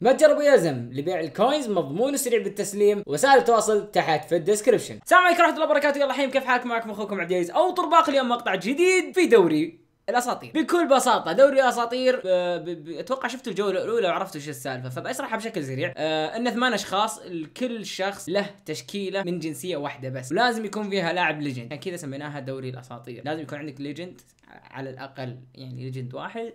متجر ابو يزم لبيع الكوينز مضمون وسريع بالتسليم وسائل التواصل تحت في الديسكربشن السلام عليكم ورحمه الله وبركاته يلا الحين كيف حالكم معكم اخوكم عبد العزيز او طرباق اليوم مقطع جديد في دوري الاساطير بكل بساطه دوري الاساطير آه، اتوقع شفتوا الجوله الاولى وعرفتوا ايش السالفه فبشرحها بشكل سريع انه ان ثمان اشخاص كل شخص له تشكيله من جنسيه واحده بس ولازم يكون فيها لاعب ليجند عشان كذا سميناها دوري الاساطير لازم يكون عندك ليجند على الاقل يعني ليجند واحد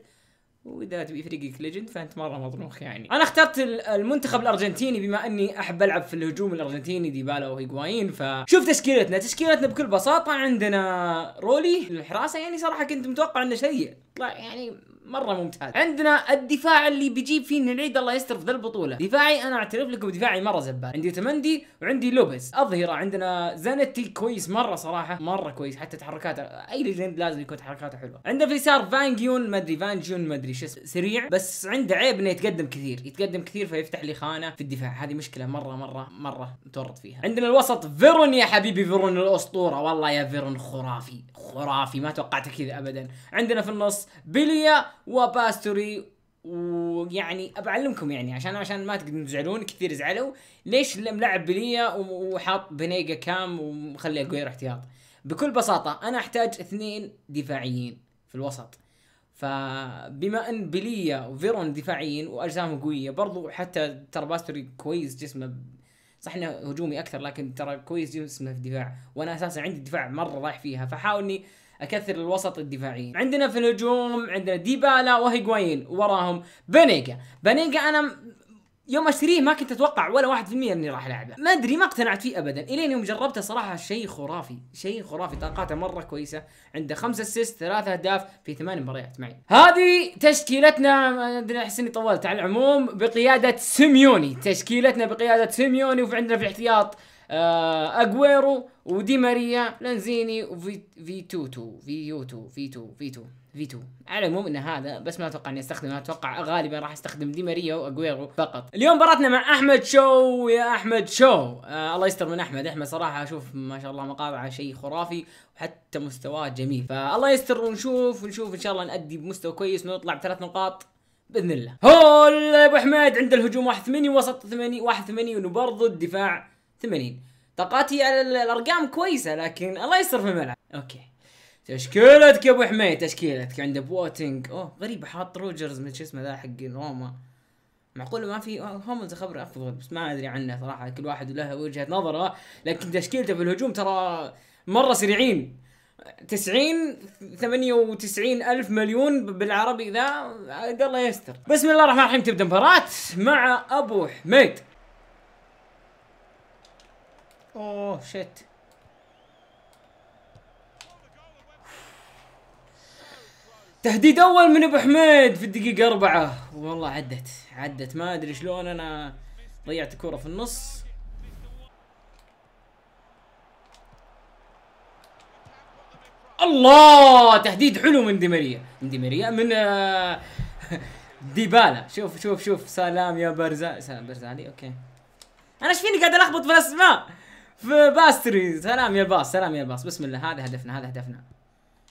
واذا تبي فريقك ليجند فانت مره مضروخ يعني انا اخترت المنتخب الارجنتيني بما اني احب العب في الهجوم الارجنتيني ديبالا وهيغواين فشوف تشكيلتنا تشكيلتنا بكل بساطه عندنا رولي الحراسه يعني صراحه كنت متوقع انه سيء طلع يعني مره ممتاز عندنا الدفاع اللي بيجيب فيه نعيد الله يستر في ذا البطوله دفاعي انا اعترف لكم دفاعي مره زبال عندي تمندي وعندي لوبيز اظهره عندنا زانتي كويس مره صراحه مره كويس حتى تحركاته اي ليجند لازم يكون تحركاته حلوه عندنا في اليسار فانجيون ما ادري فانجيون ما ادري شو سريع بس عنده عيب انه يتقدم كثير يتقدم كثير فيفتح لي خانه في الدفاع هذه مشكله مره مره مره متورط فيها عندنا الوسط فيرون يا حبيبي فيرون الاسطوره والله يا فيرون خرافي خرافي ما توقعته كذا ابدا عندنا في النص بيليا وباستوري ويعني أبعلمكم يعني عشان عشان ما تقدرون تزعلون كثير زعلوا ليش لعب بليا وحاط بنيجا كام ومخلي اجوير احتياط بكل بساطة انا احتاج اثنين دفاعيين في الوسط فبما ان بليا وفيرون دفاعيين واجسامهم قوية برضو حتى ترى باستوري كويس جسمه صح انه هجومي اكثر لكن ترى كويس جسمه في الدفاع وانا اساسا عندي دفاع مرة رايح فيها فحاول اني اكثر الوسط الدفاعي عندنا في الهجوم عندنا ديبالا وهيغوين وراهم بانيجا بانيجا انا يوم اشتريه ما كنت اتوقع ولا 1% اني راح العبه، ما ادري ما اقتنعت فيه ابدا، الين يوم جربته صراحه شيء خرافي، شيء خرافي، طاقاته مره كويسه، عنده خمسة اسيست، ثلاثة اهداف في ثمان مباريات معي. هذه تشكيلتنا ما ادري احس اني طولت على العموم بقياده سيميوني، تشكيلتنا بقياده سيميوني وفي عندنا في الاحتياط اجويرو آه، ودي ماريا لانزيني وفي في توتو في يوتو في تو في تو في تو على العموم ان هذا بس ما اتوقع اني استخدمه اتوقع غالبا راح استخدم دي ماريا واجويرو فقط اليوم مباراتنا مع احمد شو يا احمد شو آه الله يستر من احمد احمد صراحه اشوف ما شاء الله مقاطعه شيء خرافي وحتى مستواه جميل فالله يستر ونشوف ونشوف ان شاء الله نادي بمستوى كويس ونطلع بثلاث نقاط باذن الله هول يا ابو حميد عند الهجوم 1 8 وسط 8 1 8 وبرضه الدفاع 80 طاقاتي على الارقام كويسه لكن الله يستر في الملعب اوكي تشكيلتك يا ابو حميد تشكيلتك عند بوتينج اوه غريبه حاط روجرز من شو اسمه ذا حق روما معقول ما في هوملز خبر افضل بس ما ادري عنه صراحه كل واحد له وجهه نظره لكن تشكيلته في الهجوم ترى مره سريعين 90 98 الف مليون بالعربي ذا عاد الله يستر بسم الله الرحمن الرحيم تبدا مباراه مع ابو حميد اوه oh, شيت تهديد اول من ابو حميد في الدقيقة أربعة والله عدت عدت ما ادري شلون انا ضيعت كرة في النص الله تهديد حلو من ديماريا من ديماريا آه، من ديبالا شوف شوف شوف سلام يا برزالي برزالي اوكي انا ايش فيني قاعد الخبط في الاسماء في باستري سلام يا الباص سلام يا الباص بسم الله هذا هدفنا هذا هدفنا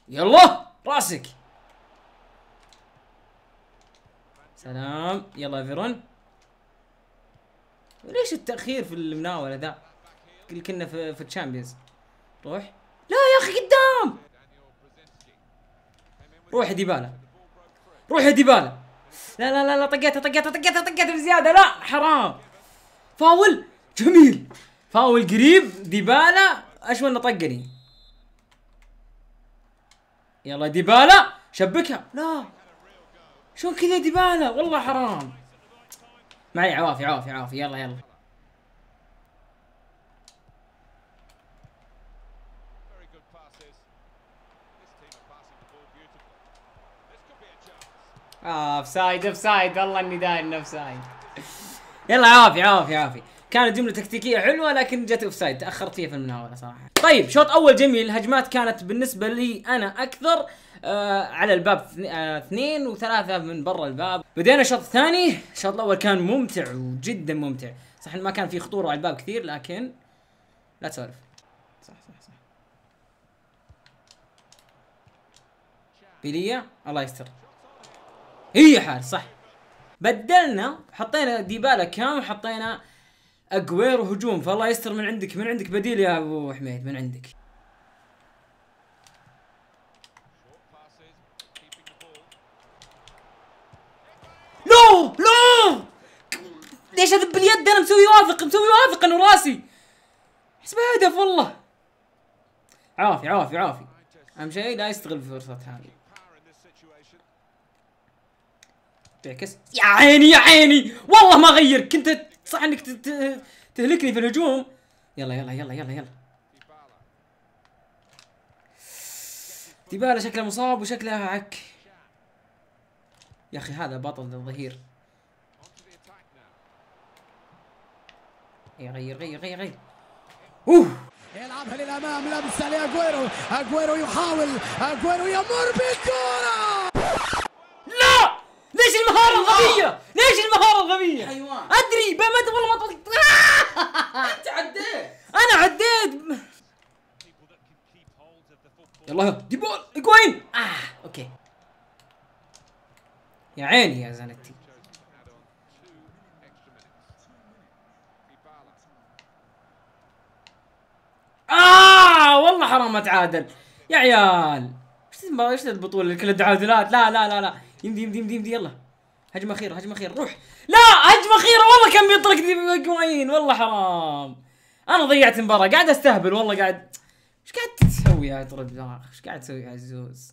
يلا راسك سلام يلا فيرون ليش التاخير في المناوله ذا كنا في في الشامبيونز روح لا يا اخي قدام روح ديبالا روح يا ديبالا لا لا لا طقيتها طقيتها طقيتها طقيتها بزياده لا حرام فاول جميل فاول قريب ديبالا اشوى انه طقني يلا ديبالا شبكها لا شو كذا ديبالا والله حرام معي عوافي عوافي عوافي يلا يلا اه اوف سايد اوف سايد والله اني داير اوف سايد يلا عافي عافي عافي كانت جمله تكتيكيه حلوه لكن جت اوف سايد تاخرت فيها في المناوله صراحه طيب شوط اول جميل الهجمات كانت بالنسبه لي انا اكثر آه على الباب آه، اثنين وثلاثه من برا الباب بدينا الشوط الثاني الشوط الاول كان ممتع وجدا ممتع صح ما كان في خطوره على الباب كثير لكن لا تسولف صح صح صح بيليا الله يستر هي حارس صح بدلنا حطينا ديبالا كام وحطينا اجويرو هجوم فالله يستر من عندك من عندك بديل يا ابو حميد من عندك نو نو ليش اذب اليد انا مسوي واثق مسوي واثق انه راسي حسب هدف والله عافي عافي عافي اهم شيء لا يستغل فرصة هذه تعكس يا عيني يا عيني والله ما غير كنت صح انك تهلكني في الهجوم يلا يلا يلا يلا يلا ديبالا شكله مصاب وشكله عك يا اخي هذا بطل الظهير إيه، غير غير غير غير اوه يلعبها للامام لمسه لاجويرو اجويرو يحاول اجويرو يمر بالكوره لا ليش المهاره الغبيه ليش المهاره الغبيه حيوان الله دي بول اجوين اه اوكي يا عيني يا زانتي آه والله حرام اتعادل يا عيال ايش البطوله كل التعادلات لا لا لا لا يمدي يمدي يمدي يمدي يلا هجمه اخيره هجمه اخيره روح لا هجمه اخيره والله كان بيطلق اجوين والله حرام انا ضيعت المباراه قاعد استهبل والله قاعد ايش قاعد تسوي يا طرب دماغ ايش قاعد تسوي يا عزوز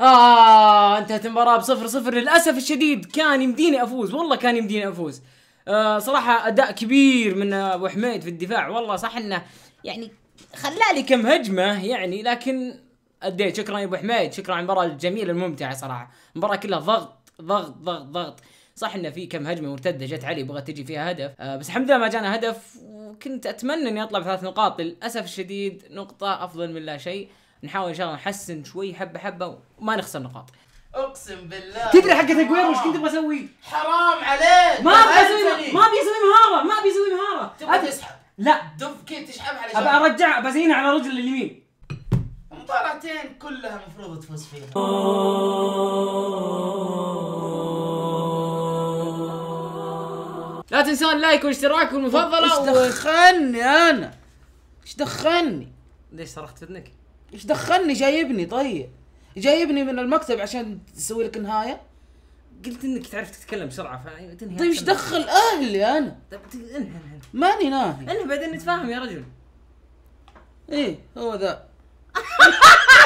آه انتهت المباراة بصفر صفر للأسف الشديد كان يمديني أفوز والله كان يمديني أفوز آه صراحة أداء كبير من أبو حميد في الدفاع والله صح إنه يعني خلى لي كم هجمة يعني لكن أديت شكرا يا أبو حميد شكرا على المباراة الجميلة الممتعة صراحة المباراة كلها ضغط ضغط ضغط ضغط صح انه في كم هجمه مرتده جت علي بغت تجي فيها هدف آه بس الحمد لله ما جانا هدف وكنت اتمنى اني اطلع بثلاث نقاط للاسف الشديد نقطه افضل من لا شيء نحاول ان شاء الله نحسن شوي حبه حبه وما نخسر نقاط اقسم بالله تدري حقت اجويرو وش كنت بسوي اسوي؟ حرام عليك ما ابي اسوي ما ابي اسوي مهاره ما ابي اسوي مهاره تبغى تسحب لا دف كيف تسحب على ابى ارجع بزينها على رجل اليمين مباراتين كلها المفروض تفوز فيها لا تنسون اللايك واشتراك والمفضله ايش دخلني انا؟ ايش دخلني؟ ليش صرخت في اذنك؟ ايش دخلني جايبني طيب؟ جايبني من المكتب عشان تسوي لك نهايه؟ قلت انك تعرف تتكلم بسرعه فتنهي طيب ايش دخل اهلي انا؟ طيب انهي ماني ناهي انهي بعدين نتفاهم يا رجل ايه هو ذا